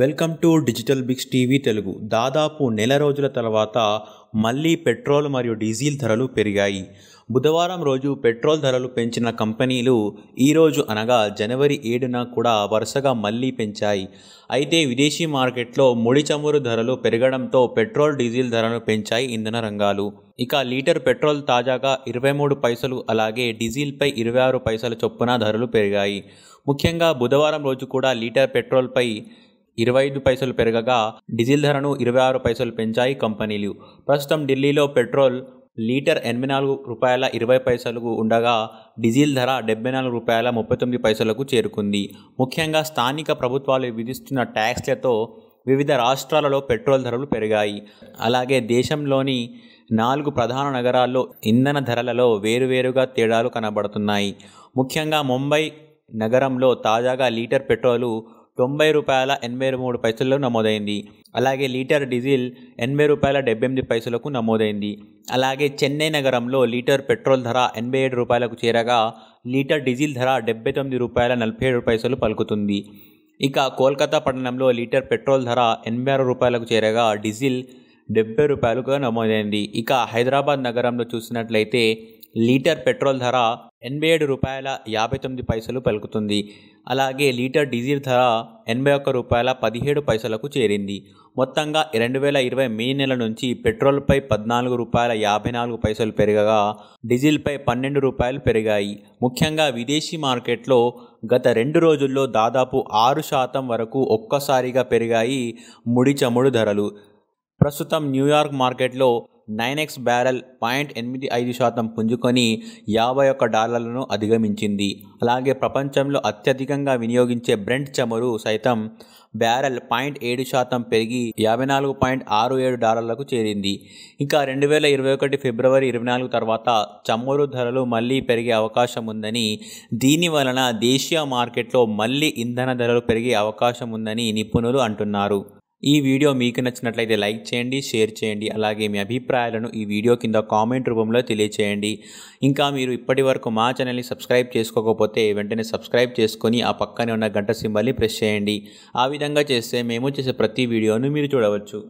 welcome to digital బిక్స్ TV Telugu దాదాపు నెల రోజుల తర్వాత మళ్ళీ పెట్రోల్ మరియు డీజిల్ ధరలు పెరిగాయి బుధవారం రోజు పెట్రోల్ ధరలు పెంచిన కంపెనీలు ఈరోజు అనగా జనవరి ఏడున కూడా వరుసగా మళ్లీ పెంచాయి అయితే విదేశీ మార్కెట్లో ముడి చమురు ధరలు పెరగడంతో పెట్రోల్ డీజిల్ ధరలు పెంచాయి ఇంధన రంగాలు ఇక లీటర్ పెట్రోల్ తాజాగా ఇరవై మూడు పైసలు అలాగే డీజిల్పై ఇరవై ఆరు పైసల చొప్పున ధరలు పెరిగాయి ముఖ్యంగా బుధవారం రోజు కూడా లీటర్ పెట్రోల్పై ఇరవై ఐదు పైసలు పెరగగా డీజిల్ ధరను ఇరవై ఆరు పైసలు పెంచాయి కంపెనీలు ప్రస్తుతం ఢిల్లీలో పెట్రోల్ లీటర్ ఎనభై నాలుగు రూపాయల ఇరవై పైసలకు ఉండగా డీజిల్ ధర డెబ్బై నాలుగు రూపాయల ముప్పై తొమ్మిది పైసలకు చేరుకుంది ముఖ్యంగా స్థానిక ప్రభుత్వాలు విధిస్తున్న ట్యాక్స్లతో వివిధ రాష్ట్రాలలో పెట్రోల్ ధరలు పెరిగాయి అలాగే దేశంలోని నాలుగు ప్రధాన నగరాల్లో ఇంధన ధరలలో వేరువేరుగా తేడాలు కనబడుతున్నాయి ముఖ్యంగా ముంబై నగరంలో తాజాగా లీటర్ పెట్రోలు తొంభై రూపాయల ఎనభై మూడు పైసల్లో నమోదైంది అలాగే లీటర్ డీజిల్ ఎనభై రూపాయల డెబ్బై ఎనిమిది పైసలకు నమోదైంది అలాగే చెన్నై నగరంలో లీటర్ పెట్రోల్ ధర ఎనభై ఏడు రూపాయలకు చేరగా లీటర్ డీజిల్ ధర డెబ్బై తొమ్మిది రూపాయల నలభై ఏడు పైసలు పలుకుతుంది ఇక కోల్కతా పట్టణంలో లీటర్ పెట్రోల్ ధర ఎనభై ఆరు రూపాయలకు చేరగా డీజిల్ డెబ్బై రూపాయలుగా నమోదైంది ఇక హైదరాబాద్ నగరంలో చూసినట్లయితే లీటర్ పెట్రోల్ ధర ఎనభై ఏడు రూపాయల యాభై తొమ్మిది పైసలు పలుకుతుంది అలాగే లీటర్ డీజిల్ ధర ఎనభై ఒక్క రూపాయల పదిహేడు పైసలకు చేరింది మొత్తంగా రెండు వేల ఇరవై మే నెల నుంచి పెట్రోల్పై పద్నాలుగు రూపాయల యాభై నాలుగు పైసలు పెరగగా డీజిల్పై పన్నెండు రూపాయలు పెరిగాయి ముఖ్యంగా విదేశీ మార్కెట్లో గత రెండు రోజుల్లో దాదాపు ఆరు శాతం వరకు ఒక్కసారిగా పెరిగాయి ముడి చముడు ధరలు ప్రస్తుతం న్యూయార్క్ మార్కెట్లో నైన్ ఎక్స్ బ్యారెల్ పాయింట్ ఎనిమిది ఐదు శాతం పుంజుకొని యాభై ఒక్క డాలర్లను అధిగమించింది అలాగే ప్రపంచంలో అత్యధికంగా వినియోగించే బ్రెంట్ చమురు సైతం బ్యారెల్ పాయింట్ ఏడు శాతం పెరిగి యాభై నాలుగు పాయింట్ ఆరు ఏడు డాలర్లకు చేరింది ఇంకా రెండు వేల ఇరవై ఒకటి ఫిబ్రవరి ఇరవై నాలుగు తర్వాత చమురు ధరలు మళ్ళీ పెరిగే అవకాశం ఉందని దీని వలన దేశీయ మార్కెట్లో మళ్ళీ ఇంధన ధరలు పెరిగే అవకాశం ఉందని నిపుణులు అంటున్నారు ఈ వీడియో మీకు నచ్చినట్లయితే లైక్ చేయండి షేర్ చేయండి అలాగే మీ అభిప్రాయాలను ఈ వీడియో కింద కామెంట్ రూపంలో తెలియచేయండి ఇంకా మీరు ఇప్పటి వరకు మా ఛానల్ని సబ్స్క్రైబ్ చేసుకోకపోతే వెంటనే సబ్స్క్రైబ్ చేసుకొని ఆ పక్కనే ఉన్న గంట సింబల్ని ప్రెస్ చేయండి ఆ విధంగా చేస్తే మేము చేసే ప్రతి వీడియోను మీరు చూడవచ్చు